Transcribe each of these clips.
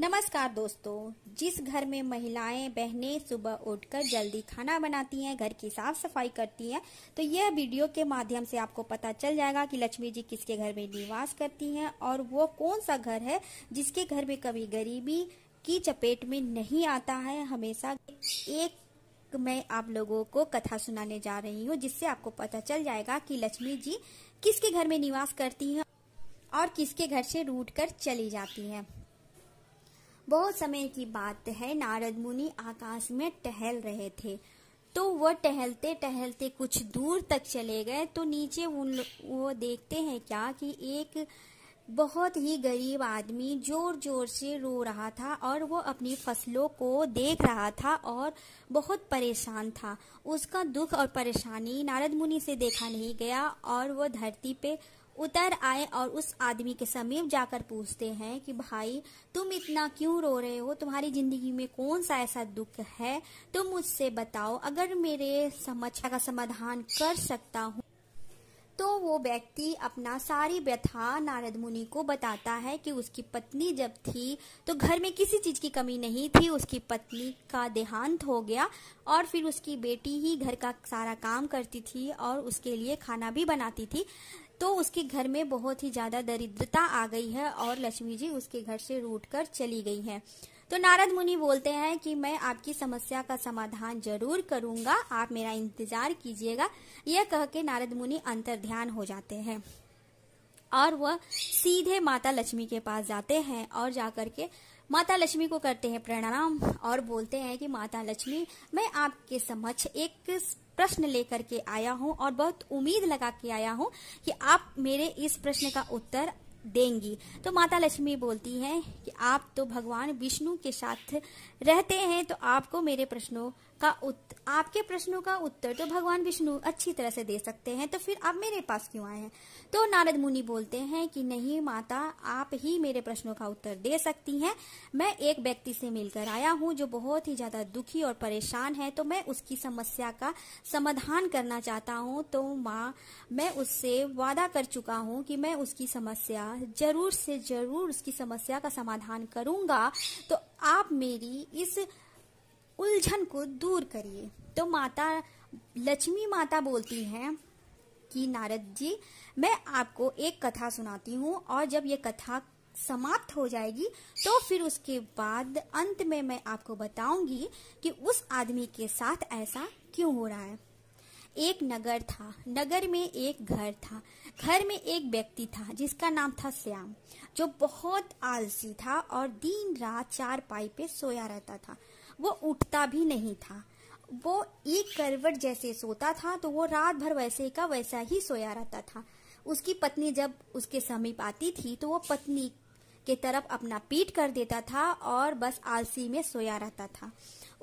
नमस्कार दोस्तों जिस घर में महिलाएं बहनें सुबह उठकर जल्दी खाना बनाती हैं घर की साफ सफाई करती हैं तो यह वीडियो के माध्यम से आपको पता चल जाएगा कि लक्ष्मी जी किसके घर में निवास करती हैं और वो कौन सा घर है जिसके घर में कभी गरीबी की चपेट में नहीं आता है हमेशा एक मैं आप लोगों को कथा सुनाने जा रही हूँ जिससे आपको पता चल जाएगा कि लक्ष्मी जी किसके घर में निवास करती हैं और किसके घर से रूट कर चली जाती हैं बहुत समय की बात है नारद मुनि आकाश में टहल रहे थे तो वह टहलते टहलते कुछ दूर तक चले गए तो नीचे उन वो देखते हैं क्या कि एक बहुत ही गरीब आदमी जोर जोर से रो रहा था और वो अपनी फसलों को देख रहा था और बहुत परेशान था उसका दुख और परेशानी नारद मुनि से देखा नहीं गया और वो धरती पे उतर आए और उस आदमी के समीप जाकर पूछते हैं कि भाई तुम इतना क्यों रो रहे हो तुम्हारी जिंदगी में कौन सा ऐसा दुख है तुम मुझसे बताओ अगर मेरे समस्या का समाधान कर सकता हूँ तो वो व्यक्ति अपना सारी व्यथा नारद मुनि को बताता है कि उसकी पत्नी जब थी तो घर में किसी चीज की कमी नहीं थी उसकी पत्नी का देहांत हो गया और फिर उसकी बेटी ही घर का सारा काम करती थी और उसके लिए खाना भी बनाती थी तो उसके घर में बहुत ही ज्यादा दरिद्रता आ गई है और लक्ष्मी जी उसके घर से रूट कर चली गई है तो नारद मुनि बोलते हैं कि मैं आपकी समस्या का समाधान जरूर करूंगा आप मेरा इंतजार कीजिएगा यह कह के नारद मुनि अंतर ध्यान हो जाते हैं और वह सीधे माता लक्ष्मी के पास जाते हैं और जाकर के माता लक्ष्मी को करते हैं प्रणाम और बोलते हैं कि माता लक्ष्मी मैं आपके समक्ष एक प्रश्न लेकर के आया हूं और बहुत उम्मीद लगा के आया हूं कि आप मेरे इस प्रश्न का उत्तर देंगी तो माता लक्ष्मी बोलती हैं कि आप तो भगवान विष्णु के साथ रहते हैं तो आपको मेरे प्रश्नों का उत, आपके प्रश्नों का उत्तर तो भगवान विष्णु अच्छी तरह से दे सकते हैं तो फिर आप मेरे पास क्यों आए हैं तो नारद मुनि बोलते हैं कि नहीं माता आप ही मेरे प्रश्नों का उत्तर दे सकती हैं मैं एक व्यक्ति से मिलकर आया हूँ जो बहुत ही ज्यादा दुखी और परेशान है तो मैं उसकी समस्या का समाधान करना चाहता हूँ तो माँ मैं उससे वादा कर चुका हूँ कि मैं उसकी समस्या जरूर से जरूर उसकी समस्या का समाधान करूंगा तो आप मेरी इस उलझन को दूर करिए तो माता लक्ष्मी माता बोलती हैं कि नारद जी मैं आपको एक कथा सुनाती हूँ और जब ये कथा समाप्त हो जाएगी तो फिर उसके बाद अंत में मैं आपको बताऊंगी कि उस आदमी के साथ ऐसा क्यों हो रहा है एक नगर था नगर में एक घर था घर में एक व्यक्ति था जिसका नाम था श्याम जो बहुत आलसी था और दिन रात चार पाई पे सोया रहता था वो उठता भी नहीं था वो एक करवट जैसे सोता था तो वो रात भर वैसे का वैसा ही सोया रहता था उसकी पत्नी जब उसके समीप आती थी तो वो पत्नी के तरफ अपना पीट कर देता था और बस आलसी में सोया रहता था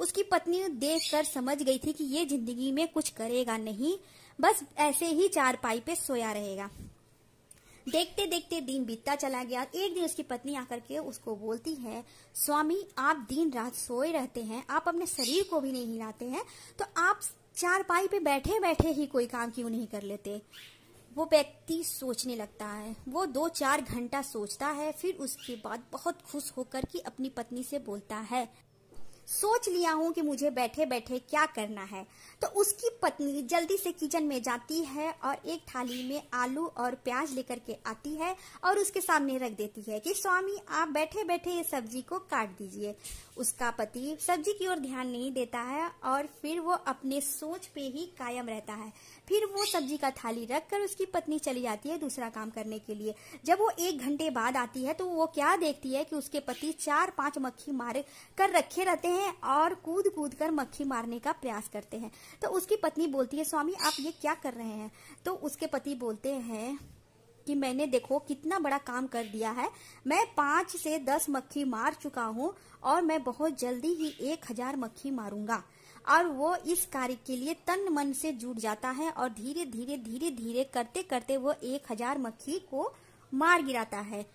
उसकी पत्नी देख कर समझ गई थी कि ये जिंदगी में कुछ करेगा नहीं बस ऐसे ही चारपाई पे सोया रहेगा देखते देखते दिन बीतता चला गया एक दिन उसकी पत्नी आकर के उसको बोलती है स्वामी आप दिन रात सोए रहते हैं आप अपने शरीर को भी नहीं हिलाते हैं तो आप चार पाई पे बैठे बैठे ही कोई काम क्यों नहीं कर लेते वो व्यक्ति सोचने लगता है वो दो चार घंटा सोचता है फिर उसके बाद बहुत खुश होकर के अपनी पत्नी से बोलता है सोच लिया हूं कि मुझे बैठे बैठे क्या करना है तो उसकी पत्नी जल्दी से किचन में जाती है और एक थाली में आलू और प्याज लेकर के आती है और उसके सामने रख देती है कि स्वामी आप बैठे बैठे ये सब्जी को काट दीजिए उसका पति सब्जी की ओर ध्यान नहीं देता है और फिर वो अपने सोच पे ही कायम रहता है फिर वो सब्जी का थाली रख कर उसकी पत्नी चली जाती है दूसरा काम करने के लिए जब वो एक घंटे बाद आती है तो वो क्या देखती है कि उसके पति चार पांच मक्खी मारे कर रखे रहते हैं और कूद कूद कर मक्खी मारने का प्रयास करते हैं तो उसकी पत्नी बोलती है स्वामी आप ये क्या कर रहे हैं तो उसके पति बोलते हैं कि मैंने देखो कितना बड़ा काम कर दिया है मैं पांच से दस मक्खी मार चुका हूँ और मैं बहुत जल्दी ही एक हजार मक्खी मारूंगा और वो इस कार्य के लिए तन मन से जुट जाता है और धीरे धीरे धीरे धीरे करते करते वो एक हजार मक्खी को मार गिराता है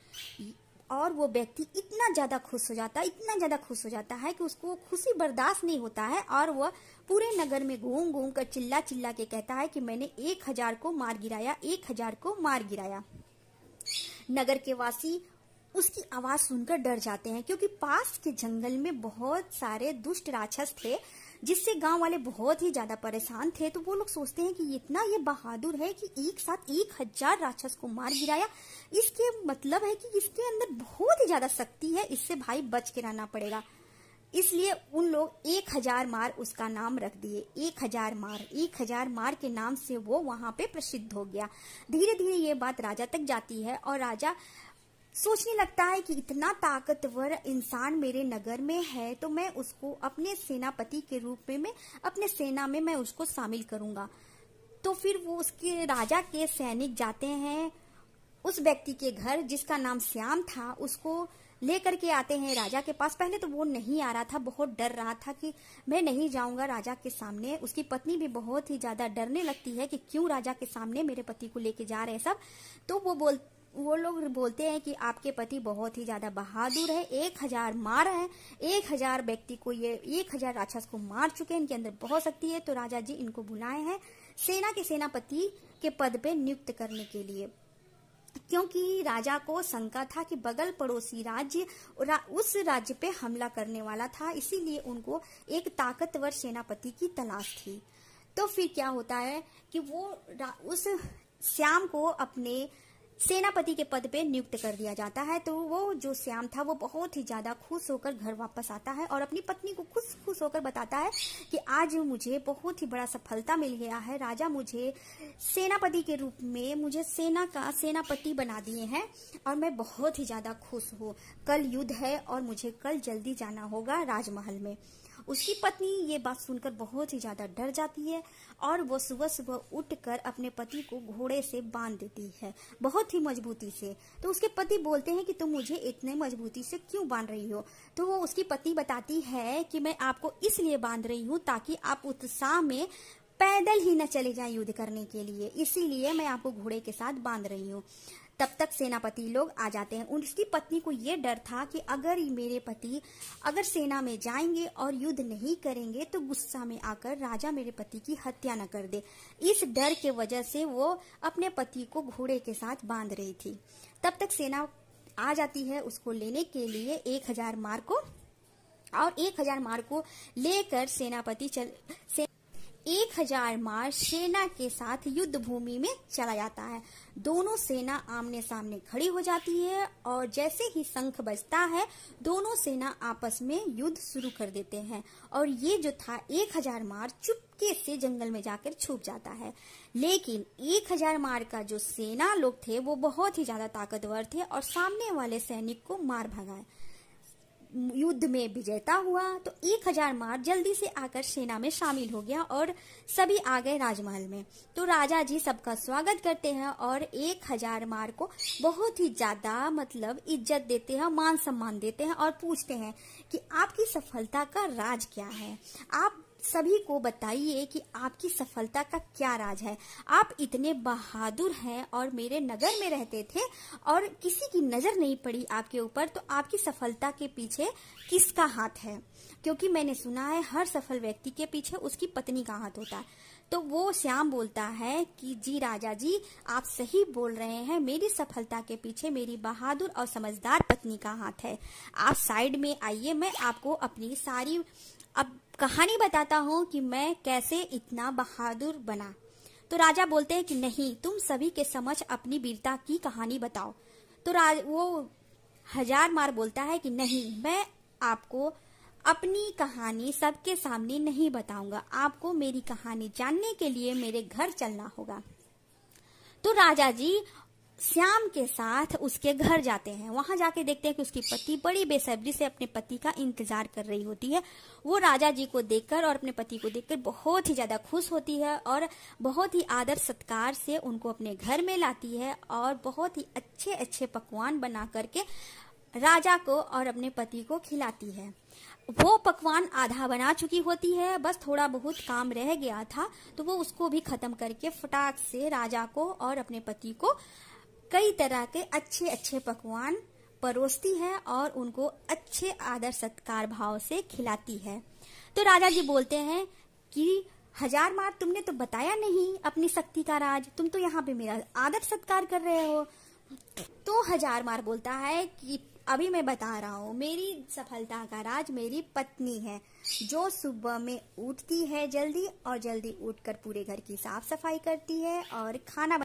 और वो व्यक्ति इतना ज्यादा खुश हो जाता है इतना ज्यादा खुश हो जाता है कि उसको खुशी बर्दाश्त नहीं होता है और वह पूरे नगर में घूम घूम कर चिल्ला चिल्ला के कहता है कि मैंने एक हजार को मार गिराया एक हजार को मार गिराया नगर के वासी उसकी आवाज सुनकर डर जाते हैं क्योंकि पास के जंगल में बहुत सारे दुष्ट राक्षस थे जिससे गांव वाले बहुत ही ज्यादा परेशान थे तो वो लोग सोचते हैं कि इतना ये बहादुर है कि एक साथ एक हजार राक्षस को मार गिराया इसके मतलब है कि इसके अंदर बहुत ही ज्यादा शक्ति है इससे भाई बच के रहना पड़ेगा इसलिए उन लोग एक हजार मार उसका नाम रख दिए एक हजार मार एक हजार मार के नाम से वो वहां पे प्रसिद्ध हो गया धीरे धीरे ये बात राजा तक जाती है और राजा सोचने लगता है कि इतना ताकतवर इंसान मेरे नगर में है तो मैं उसको अपने सेनापति के रूप में मैं अपने सेना में मैं उसको शामिल करूंगा तो फिर वो उसके राजा के सैनिक जाते हैं उस व्यक्ति के घर जिसका नाम श्याम था उसको लेकर के आते हैं राजा के पास पहले तो वो नहीं आ रहा था बहुत डर रहा था कि मैं नहीं जाऊंगा राजा के सामने उसकी पत्नी भी बहुत ही ज्यादा डरने लगती है कि क्यों राजा के सामने मेरे पति को लेके जा रहे हैं सब तो वो बोल वो लोग बोलते हैं कि आपके पति बहुत ही ज्यादा बहादुर है एक हजार मार है एक हजार व्यक्ति को ये एक हजार राक्षस को मार चुके हैं इनके अंदर बहुत शक्ति है तो राजा जी इनको बुलाए हैं सेना के सेनापति के पद पे नियुक्त करने के लिए क्योंकि राजा को शंका था कि बगल पड़ोसी राज्य रा, उस राज्य पे हमला करने वाला था इसीलिए उनको एक ताकतवर सेनापति की तलाश थी तो फिर क्या होता है कि वो उस श्याम को अपने सेनापति के पद पे नियुक्त कर दिया जाता है तो वो जो श्याम था वो बहुत ही ज्यादा खुश होकर घर वापस आता है और अपनी पत्नी को खुश खुश होकर बताता है कि आज मुझे बहुत ही बड़ा सफलता मिल गया है राजा मुझे सेनापति के रूप में मुझे सेना का सेनापति बना दिए हैं और मैं बहुत ही ज्यादा खुश हूँ कल युद्ध है और मुझे कल जल्दी जाना होगा राजमहल में उसकी पत्नी ये बात सुनकर बहुत ही ज्यादा डर जाती है और वो सुबह सुबह उठकर अपने पति को घोड़े से बांध देती है बहुत ही मजबूती से तो उसके पति बोलते हैं कि तुम मुझे इतने मजबूती से क्यों बांध रही हो तो वो उसकी पत्नी बताती है कि मैं आपको इसलिए बांध रही हूँ ताकि आप उत्साह में पैदल ही न चले जाए युद्ध करने के लिए इसीलिए मैं आपको घोड़े के साथ बांध रही हूँ तब तक सेनापति लोग आ जाते हैं उसकी पत्नी को ये डर था कि अगर मेरे पति अगर सेना में जाएंगे और युद्ध नहीं करेंगे तो गुस्सा में आकर राजा मेरे पति की हत्या न कर दे इस डर के वजह से वो अपने पति को घोड़े के साथ बांध रही थी तब तक सेना आ जाती है उसको लेने के लिए एक हजार मार्को और एक हजार मार्को लेकर सेनापति चल से एक हजार मार सेना के साथ युद्ध भूमि में चला जाता है दोनों सेना आमने सामने खड़ी हो जाती है और जैसे ही शंख बजता है दोनों सेना आपस में युद्ध शुरू कर देते हैं और ये जो था एक हजार मार चुपके से जंगल में जाकर छुप जाता है लेकिन एक हजार मार का जो सेना लोग थे वो बहुत ही ज्यादा ताकतवर थे और सामने वाले सैनिक को मार भगाए युद्ध में विजेता हुआ तो एक हजार मार जल्दी से आकर सेना में शामिल हो गया और सभी आ गए राजमहल में तो राजा जी सबका स्वागत करते हैं और एक हजार मार को बहुत ही ज्यादा मतलब इज्जत देते हैं मान सम्मान देते हैं और पूछते हैं कि आपकी सफलता का राज क्या है आप सभी को बताइए कि आपकी सफलता का क्या राज है आप इतने बहादुर हैं और मेरे नगर में रहते थे और किसी की नजर नहीं पड़ी आपके ऊपर तो आपकी सफलता के पीछे किसका हाथ है क्योंकि मैंने सुना है हर सफल व्यक्ति के पीछे उसकी पत्नी का हाथ होता है तो वो श्याम बोलता है कि जी राजा जी आप सही बोल रहे हैं मेरी सफलता के पीछे मेरी बहादुर और समझदार पत्नी का हाथ है आप साइड में आइए मैं आपको अपनी सारी अब कहानी बताता हूँ कि मैं कैसे इतना बहादुर बना तो राजा बोलते हैं कि नहीं तुम सभी के समझ अपनी वीरता की कहानी बताओ तो राज वो हजार मार बोलता है कि नहीं मैं आपको अपनी कहानी सबके सामने नहीं बताऊंगा आपको मेरी कहानी जानने के लिए मेरे घर चलना होगा तो राजा जी श्याम के साथ उसके घर जाते हैं वहां जाके देखते हैं कि उसकी पति बड़ी बेसब्री से अपने पति का इंतजार कर रही होती है वो राजा जी को देखकर और अपने पति को देखकर बहुत ही ज्यादा खुश होती है और बहुत ही आदर सत्कार से उनको अपने घर में लाती है और बहुत ही अच्छे अच्छे पकवान बना करके राजा को और अपने पति को खिलाती है वो पकवान आधा बना चुकी होती है बस थोड़ा बहुत काम रह गया था तो वो उसको भी खत्म करके फटाक से राजा को और अपने पति को कई तरह के अच्छे अच्छे पकवान परोसती है और उनको अच्छे आदर सत्कार भाव से खिलाती है तो राजा जी बोलते हैं कि हजार मार तुमने तो बताया नहीं अपनी शक्ति का राज तुम तो यहाँ पे मेरा आदर सत्कार कर रहे हो तो हजार मार बोलता है कि अभी मैं बता रहा हूँ मेरी सफलता का राज मेरी पत्नी है जो सुबह में उठती है जल्दी और जल्दी उठकर पूरे घर की साफ सफाई करती है और खाना